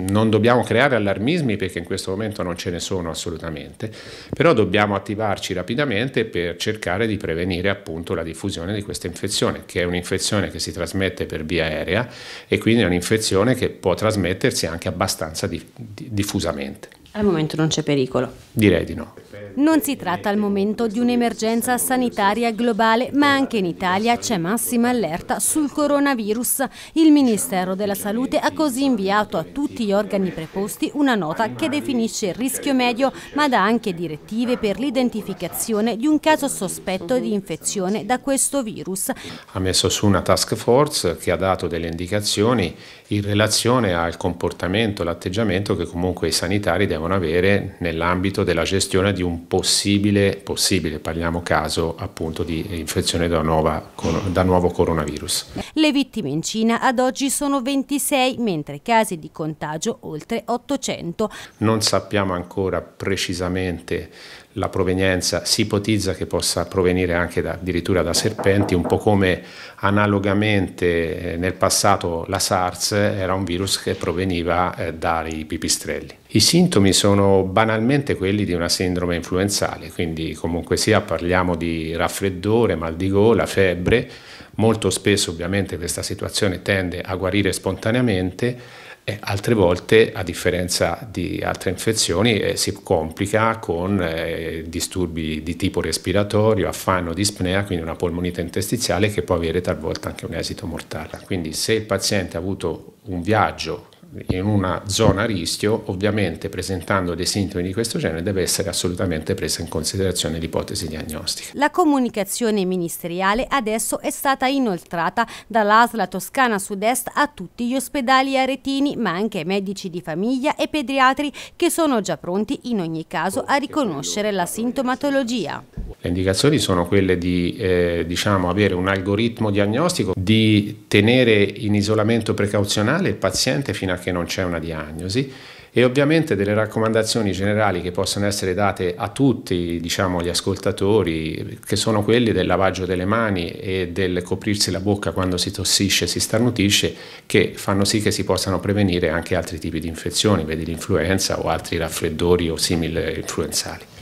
non dobbiamo creare allarmismi perché in questo momento non ce ne sono assolutamente, però dobbiamo attivarci rapidamente per cercare di prevenire appunto la diffusione di questa infezione, che è un'infezione che si trasmette per via aerea e quindi è un'infezione che può trasmettersi anche abbastanza diffusamente. Al momento non c'è pericolo. Direi di no. Non si tratta al momento di un'emergenza sanitaria globale, ma anche in Italia c'è massima allerta sul coronavirus. Il Ministero della Salute ha così inviato a tutti gli organi preposti una nota che definisce il rischio medio, ma dà anche direttive per l'identificazione di un caso sospetto di infezione da questo virus. Ha messo su una task force che ha dato delle indicazioni in relazione al comportamento, all'atteggiamento che comunque i sanitari devono avere nell'ambito della gestione di un un possibile, possibile parliamo caso appunto di infezione da, nuova, da nuovo coronavirus. Le vittime in Cina ad oggi sono 26, mentre casi di contagio oltre 800. Non sappiamo ancora precisamente la provenienza si ipotizza che possa provenire anche da, addirittura da serpenti, un po' come analogamente eh, nel passato la SARS era un virus che proveniva eh, dai pipistrelli. I sintomi sono banalmente quelli di una sindrome influenzale, quindi comunque sia parliamo di raffreddore, mal di gola, febbre, Molto spesso ovviamente questa situazione tende a guarire spontaneamente e altre volte, a differenza di altre infezioni, eh, si complica con eh, disturbi di tipo respiratorio, affanno, dispnea, quindi una polmonite interstiziale che può avere talvolta anche un esito mortale. Quindi se il paziente ha avuto un viaggio in una zona a rischio, ovviamente presentando dei sintomi di questo genere, deve essere assolutamente presa in considerazione l'ipotesi diagnostica. La comunicazione ministeriale adesso è stata inoltrata dall'ASLA Toscana Sud-Est a tutti gli ospedali aretini, ma anche medici di famiglia e pediatri che sono già pronti in ogni caso a riconoscere la sintomatologia. Le indicazioni sono quelle di eh, diciamo, avere un algoritmo diagnostico, di tenere in isolamento precauzionale il paziente fino a che non c'è una diagnosi e ovviamente delle raccomandazioni generali che possono essere date a tutti diciamo, gli ascoltatori, che sono quelli del lavaggio delle mani e del coprirsi la bocca quando si tossisce, e si starnutisce, che fanno sì che si possano prevenire anche altri tipi di infezioni, vedi l'influenza o altri raffreddori o simili influenzali.